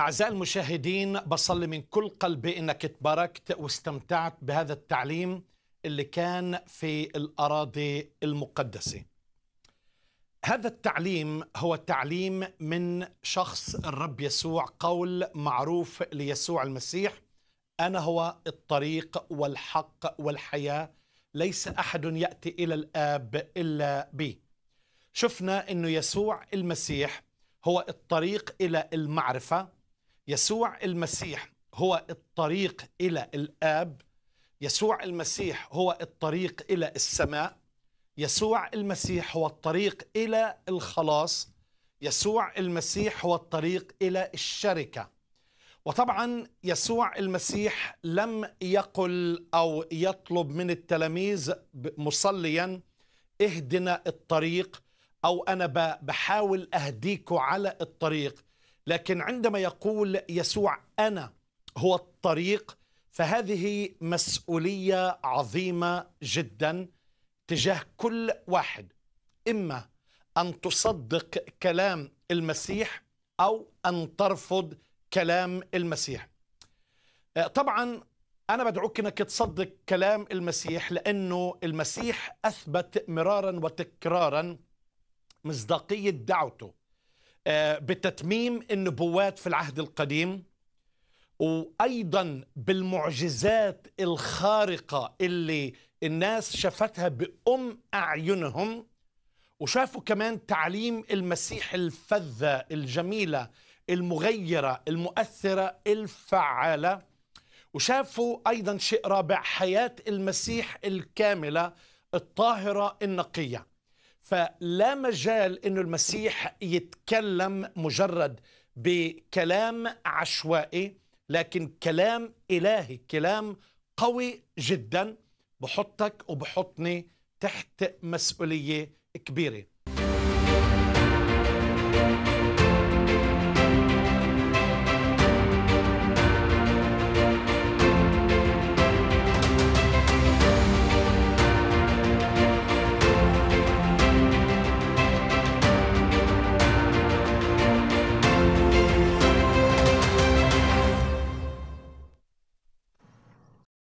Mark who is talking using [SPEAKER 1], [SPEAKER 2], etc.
[SPEAKER 1] أعزائي المشاهدين بصلي من كل قلبي أنك تباركت واستمتعت بهذا التعليم اللي كان في الأراضي المقدسة هذا التعليم هو تعليم من شخص الرب يسوع قول معروف ليسوع المسيح أنا هو الطريق والحق والحياة ليس أحد يأتي إلى الآب إلا بي شفنا أنه يسوع المسيح هو الطريق إلى المعرفة يسوع المسيح هو الطريق الى الاب يسوع المسيح هو الطريق الى السماء يسوع المسيح هو الطريق الى الخلاص يسوع المسيح هو الطريق الى الشركه وطبعا يسوع المسيح لم يقل او يطلب من التلاميذ مصليا اهدنا الطريق او انا بحاول اهديكوا على الطريق لكن عندما يقول يسوع انا هو الطريق فهذه مسؤوليه عظيمه جدا تجاه كل واحد اما ان تصدق كلام المسيح او ان ترفض كلام المسيح آه، طبعا انا بدعوك انك تصدق كلام المسيح لانه المسيح اثبت مرارا وتكرارا مصداقيه دعوته آه، بتتميم النبوات في العهد القديم وايضا بالمعجزات الخارقه اللي الناس شافتها بام اعينهم وشافوا كمان تعليم المسيح الفذه الجميله المغيره المؤثره الفعاله وشافوا ايضا شيء رابع حياه المسيح الكامله الطاهره النقيه فلا مجال انه المسيح يتكلم مجرد بكلام عشوائي لكن كلام الهي كلام قوي جدا بحطك وبحطني تحت مسؤوليه كبيره